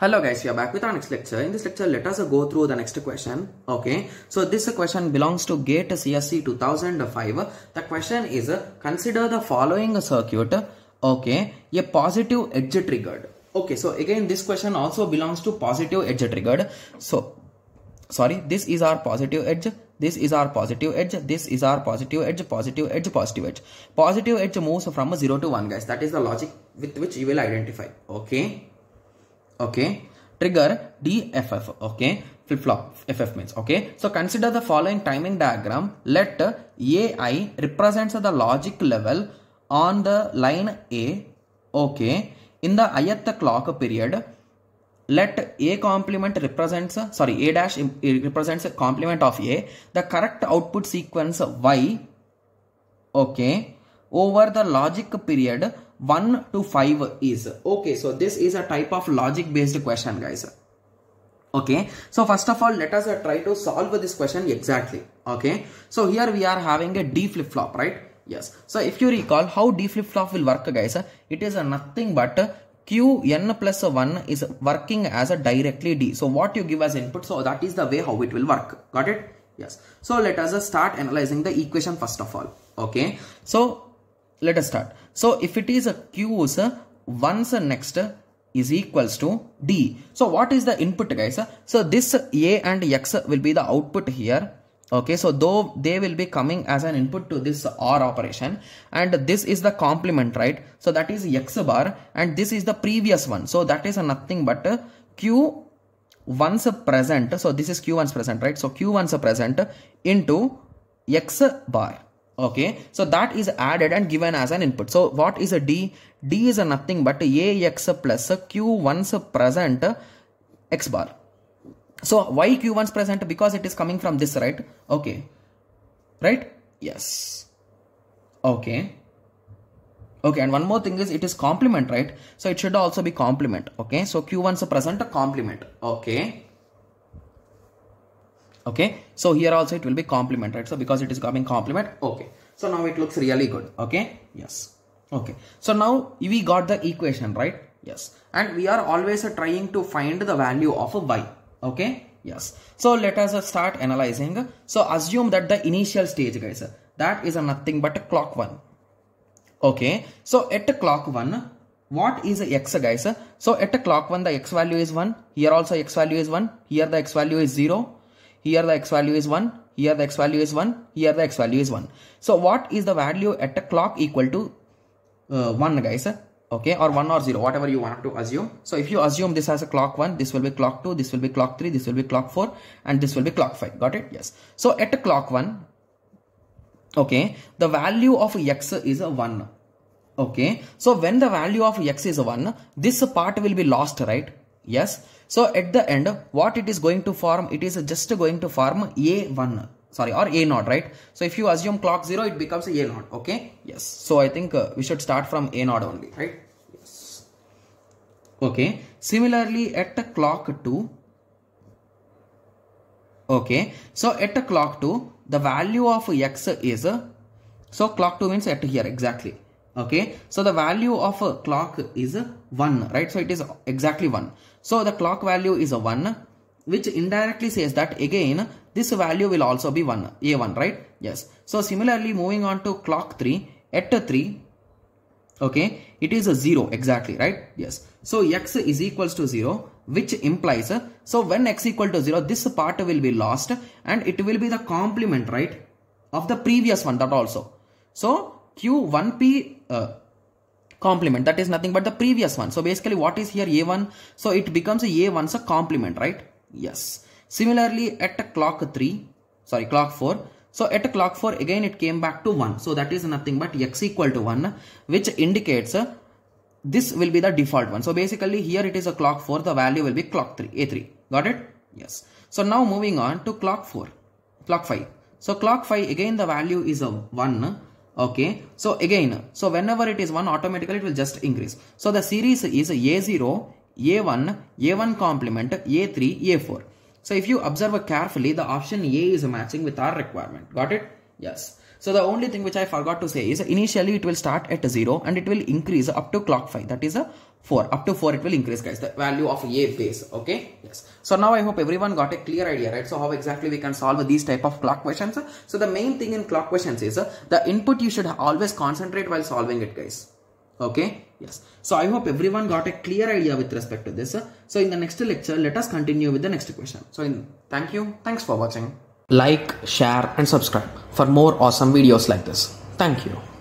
Hello guys, we are back with our next lecture. In this lecture, let us go through the next question. Okay, so this question belongs to GATE CSC 2005. The question is, consider the following circuit. Okay, a positive edge triggered. Okay, so again, this question also belongs to positive edge triggered. So, sorry, this is our positive edge. This is our positive edge. This is our positive edge, positive edge, positive edge. Positive edge moves from 0 to 1 guys. That is the logic with which you will identify. Okay okay trigger DFF okay flip-flop FF means okay so consider the following timing diagram let AI represents the logic level on the line A okay in the ith clock period let a complement represents sorry a dash eh, represents a complement of a the correct output sequence y okay over the logic period 1 to 5 is. Okay, so this is a type of logic based question guys. Okay, so first of all, let us uh, try to solve this question exactly. Okay, so here we are having a D flip flop, right? Yes. So if you recall how D flip flop will work guys, it is uh, nothing but Q n plus 1 is working as a directly D. So what you give as input, so that is the way how it will work. Got it? Yes. So let us uh, start analyzing the equation first of all. Okay. So let us start. So if it is a queue, once next is equals to D. So what is the input guys? So this A and X will be the output here. Okay, so though they will be coming as an input to this OR operation and this is the complement, right? So that is X bar and this is the previous one. So that is nothing but Q once present. So this is Q once present, right? So Q once present into X bar okay so that is added and given as an input so what is a d d is a nothing but ax plus q once present x bar so why q once present because it is coming from this right okay right yes okay okay and one more thing is it is complement right so it should also be complement okay so q once present a complement okay okay so here also it will be complement right so because it is coming complement okay so now it looks really good okay yes okay so now we got the equation right yes and we are always trying to find the value of y okay yes so let us start analyzing so assume that the initial stage guys that is nothing but clock one okay so at clock one what is x guys so at clock one the x value is 1 here also x value is 1 here the x value is 0 here the x value is 1. Here the x value is 1. Here the x value is 1. So what is the value at a clock equal to uh, 1 guys? okay or 1 or 0 whatever you want to assume so if you assume this as a clock 1 this will be clock 2 this will be clock 3 this will be clock 4 and this will be clock 5 got it yes so at a clock 1 okay the value of x is a 1 okay so when the value of x is 1 this part will be lost right Yes. So at the end, what it is going to form? It is just going to form A1 sorry or a naught right so if you assume clock 0 it becomes a naught okay yes so i think uh, we should start from a naught only right yes okay similarly at the clock 2 okay so at the clock 2 the value of x is so clock 2 means at here exactly okay so the value of a clock is 1 right so it is exactly 1 so the clock value is a 1 which indirectly says that again this value will also be 1 a1 right yes so similarly moving on to clock 3 at 3 okay it is a 0 exactly right yes so x is equals to 0 which implies so when x equal to 0 this part will be lost and it will be the complement right of the previous one that also so q1p uh, complement that is nothing but the previous one so basically what is here a1 so it becomes a a1's a complement right yes similarly at a clock 3 sorry clock 4 so at a clock 4 again it came back to 1 so that is nothing but x equal to 1 which indicates uh, this will be the default one so basically here it is a clock 4 the value will be clock 3 a3 got it yes so now moving on to clock 4 clock 5 so clock 5 again the value is a 1 okay so again so whenever it is 1 automatically it will just increase so the series is a0 a1 a1 complement a3 a4 so if you observe carefully the option a is matching with our requirement got it yes so the only thing which I forgot to say is initially it will start at 0 and it will increase up to clock 5 that is a 4 up to 4 it will increase guys the value of a base okay yes so now I hope everyone got a clear idea right so how exactly we can solve these type of clock questions so the main thing in clock questions is the input you should always concentrate while solving it guys okay yes so I hope everyone got a clear idea with respect to this so in the next lecture let us continue with the next question so in, thank you thanks for watching like, share and subscribe for more awesome videos like this. Thank you.